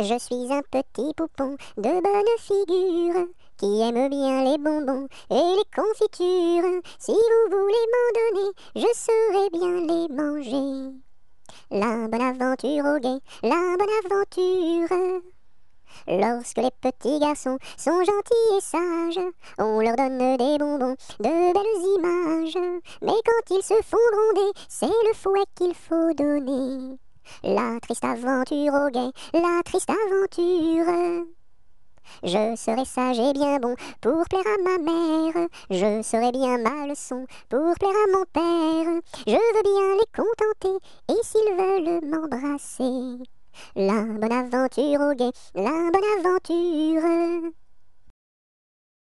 Je suis un petit poupon de bonne figure qui aime bien les bonbons et les confitures. Si vous voulez m'en donner, je saurai bien les manger. La bonne aventure au guet, la bonne aventure. Lorsque les petits garçons sont gentils et sages, on leur donne des bonbons, de belles images. Mais quand ils se font gronder, c'est le fouet qu'il faut donner la triste aventure au guet, la triste aventure. Je serai sage et bien bon pour plaire à ma mère. Je serai bien ma leçon pour plaire à mon père. Je veux bien les contenter et s'ils veulent m'embrasser. La bonne aventure au guet, la bonne aventure.